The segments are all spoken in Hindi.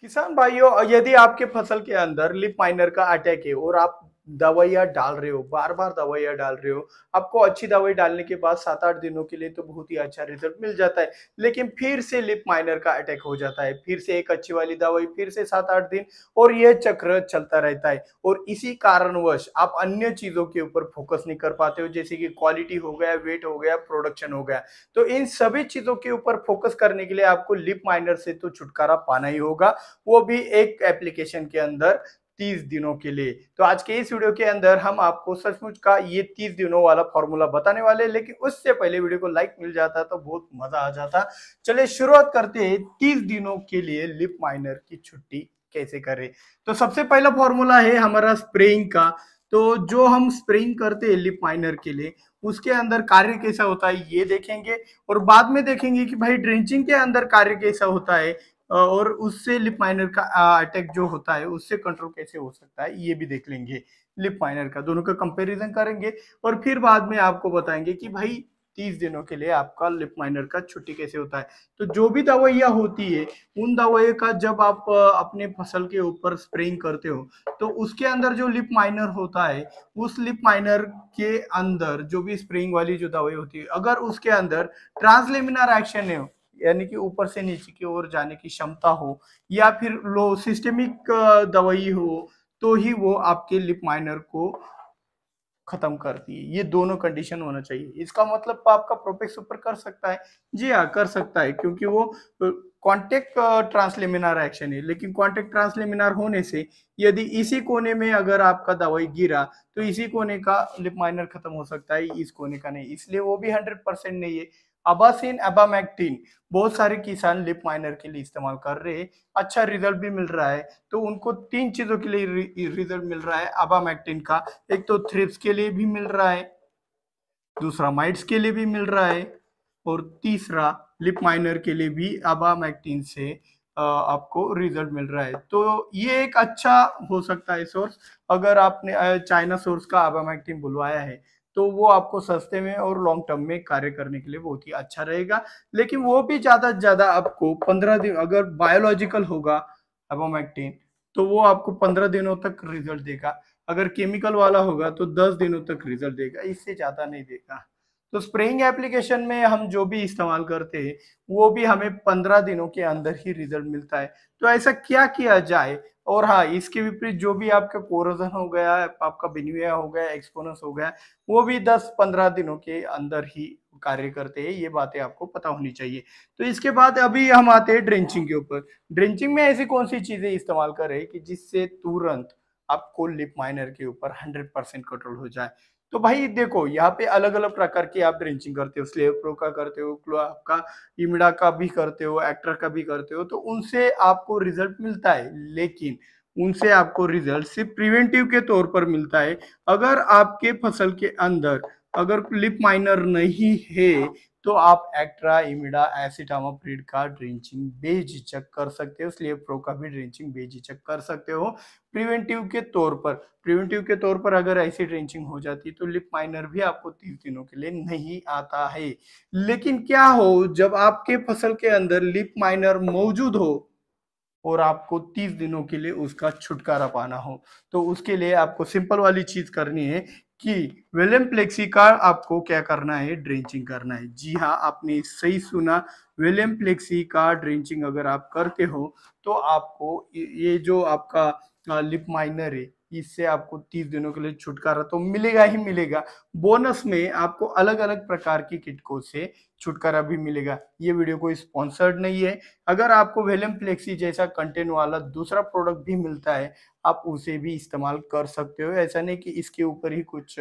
किसान भाइयों यदि आपके फसल के अंदर लिप माइनर का अटैक है और आप दवाइयाँ डाल रहे हो बार बार दवाइयाँ डाल रहे हो आपको अच्छी दवाई डालने के बाद सात आठ दिनों के लिए तो बहुत ही अच्छा रिजल्ट मिल जाता है लेकिन फिर से लिप माइनर का अटैक हो जाता है फिर से एक अच्छी वाली दवाई फिर से सात आठ दिन और यह चक्र चलता रहता है और इसी कारणवश आप अन्य चीज़ों के ऊपर फोकस नहीं कर पाते हो जैसे कि क्वालिटी हो गया वेट हो गया प्रोडक्शन हो गया तो इन सभी चीज़ों के ऊपर फोकस करने के लिए आपको लिप माइनर से तो छुटकारा पाना ही होगा वो भी एक एप्लीकेशन के अंदर तीस दिनों के लिए तो आज के इस वीडियो के अंदर हम आपको सचमुच का ये तीस दिनों वाला फॉर्मूला बताने वाले लेकिन उससे पहले वीडियो को लाइक मिल जाता तो बहुत मजा आ जाता चलिए शुरुआत करते हैं तीस दिनों के लिए लिप माइनर की छुट्टी कैसे करें तो सबसे पहला फॉर्मूला है हमारा स्प्रेइंग का तो जो हम स्प्रेइंग करते हैं लिप माइनर के लिए उसके अंदर कार्य कैसा होता है ये देखेंगे और बाद में देखेंगे कि भाई ड्रेंचिंग के अंदर कार्य कैसा होता है और उससे लिप माइनर का अटैक जो होता है उससे कंट्रोल कैसे हो सकता है ये भी देख लेंगे लिप माइनर का दोनों का कंपेरिजन करेंगे और फिर बाद में आपको बताएंगे कि भाई तीस दिनों के लिए आपका लिप माइनर का छुट्टी कैसे होता है तो जो भी दवाइयाँ होती है उन दवाइयों का जब आप अपने फसल के ऊपर स्प्रेइंग करते हो तो उसके अंदर जो लिप माइनर होता है उस लिप माइनर के अंदर जो भी स्प्रेइंग वाली जो दवाई होती है अगर उसके अंदर ट्रांसलेमिनार एक्शन है यानी कि ऊपर से नीचे की ओर जाने की क्षमता हो या फिर लो सिस्टमिक दवाई हो तो ही वो आपके लिप माइनर को खत्म करती है ये दोनों कंडीशन होना चाहिए इसका मतलब आपका प्रोपेक्स ऊपर कर सकता है जी हाँ कर सकता है क्योंकि वो कॉन्टेक्ट ट्रांसलेमिनार एक्शन है लेकिन कॉन्टेक्ट ट्रांसलेमिनार होने से यदि इसी कोने में अगर आपका दवाई गिरा तो इसी कोने का लिप माइनर खत्म हो सकता है इस कोने का नहीं इसलिए वो भी हंड्रेड परसेंट नहीं है अबासिन एबामैक्टिन बहुत सारे किसान लिप माइनर के लिए इस्तेमाल कर रहे हैं अच्छा रिजल्ट भी मिल रहा है तो उनको तीन चीज़ों के लिए रिजल्ट मिल रहा है अबामैक्टिन का एक तो थ्रिप्स के लिए भी मिल रहा है दूसरा माइट्स के लिए भी मिल रहा है और तीसरा लिप माइनर के लिए भी अबामैक्टिन से आपको रिजल्ट मिल रहा है तो ये एक अच्छा हो सकता है सोर्स अगर आपने चाइना सोर्स का अबामैक्टिन बुलवाया है तो वो आपको सस्ते में और लॉन्ग टर्म में कार्य करने के लिए बहुत ही अच्छा रहेगा लेकिन वो भी ज़्यादा से ज़्यादा आपको पंद्रह दिन अगर बायोलॉजिकल होगा एबोमैक्टीन तो वो आपको पंद्रह दिनों तक रिजल्ट देगा अगर केमिकल वाला होगा तो दस दिनों तक रिजल्ट देगा इससे ज़्यादा नहीं देगा तो स्प्रेइंग एप्लीकेशन में हम जो भी इस्तेमाल करते हैं वो भी हमें पंद्रह दिनों के अंदर ही रिजल्ट मिलता है तो ऐसा क्या किया जाए और हाँ इसके विपरीत जो भी आपका कोरोजन हो गया आपका बिनिया हो गया एक्सपोनस हो गया वो भी दस पंद्रह दिनों के अंदर ही कार्य करते हैं ये बातें आपको पता होनी चाहिए तो इसके बाद अभी हम आते हैं ड्रेंचिंग के ऊपर ड्रेंचिंग में ऐसी कौन सी चीजें इस्तेमाल करें कि जिससे तुरंत आपको लिप माइनर के ऊपर हंड्रेड परसेंट कंट्रोल हो जाए तो भाई देखो यहाँ पे अलग अलग प्रकार की आप ड्रेंचिंग करते हो स्लेव प्रो का करते हो आपका इमडा का भी करते हो एक्टर का भी करते हो तो उनसे आपको रिजल्ट मिलता है लेकिन उनसे आपको रिजल्ट सिर्फ प्रिवेंटिव के तौर पर मिलता है अगर आपके फसल के अंदर अगर लिप माइनर नहीं है तो आप एक्ट्रा इमिडा एसिटामाप्रीड का ड्रिंचिंग बेझिझक कर सकते हो इसलिए प्रो का भी ड्रिंचिंग बेझिझक कर सकते हो प्रिवेंटिव के तौर पर प्रिवेंटिव के तौर पर अगर ऐसी ड्रिंचिंग हो जाती है तो लिप माइनर भी आपको तीन दिनों के लिए नहीं आता है लेकिन क्या हो जब आपके फसल के अंदर लिप माइनर मौजूद हो और आपको 30 दिनों के लिए उसका छुटकारा पाना हो तो उसके लिए आपको सिंपल वाली चीज करनी है कि वेलम प्लेक्सी का आपको क्या करना है ड्रेंचिंग करना है जी हाँ आपने सही सुना वेलम प्लेक्सी का ड्रेंचिंग अगर आप करते हो तो आपको ये जो आपका लिप माइनर है इससे आपको 30 दिनों के लिए छुटकारा तो मिलेगा ही मिलेगा बोनस में आपको अलग अलग प्रकार की किटकों से छुटकारा भी मिलेगा ये वीडियो कोई स्पॉन्सर्ड नहीं है अगर आपको वेलम फ्लेक्सी जैसा कंटेंट वाला दूसरा प्रोडक्ट भी मिलता है आप उसे भी इस्तेमाल कर सकते हो ऐसा नहीं कि इसके ऊपर ही कुछ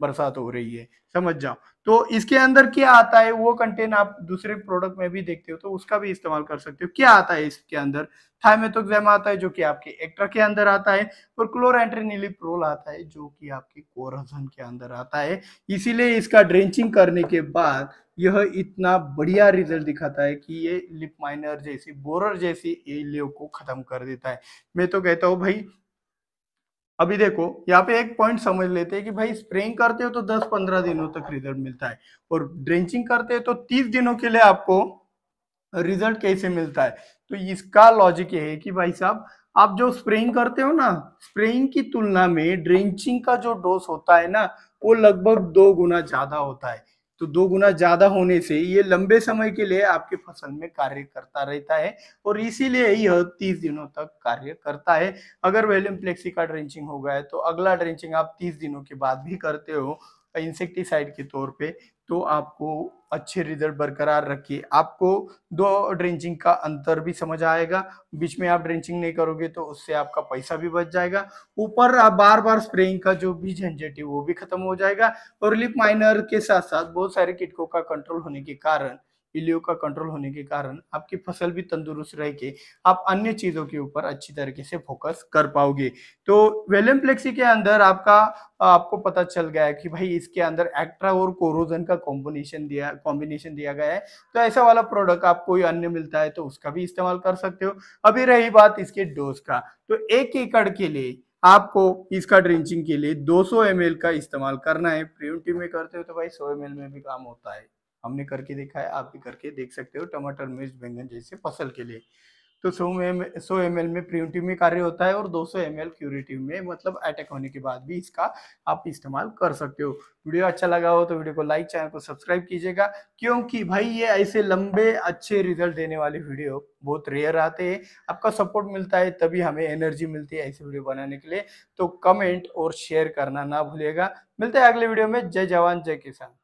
बरसात हो रही है समझ जाओ तो इसके अंदर क्या आता है वो कंटेन आप दूसरे प्रोडक्ट में भी देखते हो तो उसका भी इस्तेमाल कर सकते हो क्या आता है इसके अंदर थायमेथोक्सैम आता है जो कि आपके एक्ट्रा के अंदर आता है और क्लोरेंट्रेनिलीप्रोल आता है जो कि आपके कोरजन के अंदर आता है इसीलिए इसका ड्रेंचिंग करने के बाद यह इतना बढ़िया रिजल्ट दिखाता है कि ये लिप माइनर जैसी बोरर जैसी एलियो को खत्म कर देता है मैं तो कहता हूँ भाई अभी देखो यहाँ पे एक पॉइंट समझ लेते हैं कि भाई स्प्रेइंग करते हो तो 10-15 दिनों तक रिजल्ट मिलता है और ड्रेंचिंग करते हो तो 30 दिनों के लिए आपको रिजल्ट कैसे मिलता है तो इसका लॉजिक ये है कि भाई साहब आप जो स्प्रेइंग करते हो ना स्प्रेइंग की तुलना में ड्रेंचिंग का जो डोज होता है ना वो लगभग दो गुना ज्यादा होता है तो दो गुना ज्यादा होने से ये लंबे समय के लिए आपके फसल में कार्य करता रहता है और इसीलिए यह तीस दिनों तक कार्य करता है अगर वेलियम प्लेक्सी का ड्रेंचिंग हो गया है तो अगला ड्रेंचिंग आप तीस दिनों के बाद भी करते हो इंसेक्टिसाइड के तौर पे तो आपको अच्छे रिजल्ट बरकरार रखिए आपको दो ड्रेंचिंग का अंतर भी समझ आएगा बीच में आप ड्रेंचिंग नहीं करोगे तो उससे आपका पैसा भी बच जाएगा ऊपर आप बार बार स्प्रेइंग का जो भी झंझट है वो भी खत्म हो जाएगा और लिप माइनर के साथ साथ बहुत सारे किटकों का कंट्रोल होने के कारण इलियो का कंट्रोल होने के कारण आपकी फसल भी तंदुरुस्त रहेगी आप अन्य चीजों के ऊपर अच्छी तरीके से फोकस कर पाओगे तो वेलम प्लेक्सी के अंदर आपका आपको पता चल गया कि भाई इसके अंदर एक्ट्रा और कोरोजन का कॉम्बिनेशन दिया कॉम्बिनेशन दिया गया है तो ऐसा वाला प्रोडक्ट आप कोई अन्य मिलता है तो उसका भी इस्तेमाल कर सकते हो अभी रही बात इसके डोज का तो एक एकड़ के लिए आपको इसका ड्रिंचिंग के लिए 200 ml का इस्तेमाल करना है प्रिवेंटिव में करते हो तो भाई 100 ml में भी काम होता है हमने करके देखा है आप भी करके देख सकते हो टमाटर मिर्च बैंगन जैसे फसल के लिए तो सौ एम सौ एम में प्रिवेंटिव में कार्य होता है और 200 सौ एम क्यूरेटिव में मतलब अटैक होने के बाद भी इसका आप इस्तेमाल कर सकते हो वीडियो अच्छा लगा हो तो वीडियो को लाइक चैनल को सब्सक्राइब कीजिएगा क्योंकि भाई ये ऐसे लंबे अच्छे रिजल्ट देने वाले वीडियो बहुत रेयर आते हैं आपका सपोर्ट मिलता है तभी हमें एनर्जी मिलती है ऐसे वीडियो बनाने के लिए तो कमेंट और शेयर करना ना भूलिएगा मिलते हैं अगले वीडियो में जय जवान जय किसान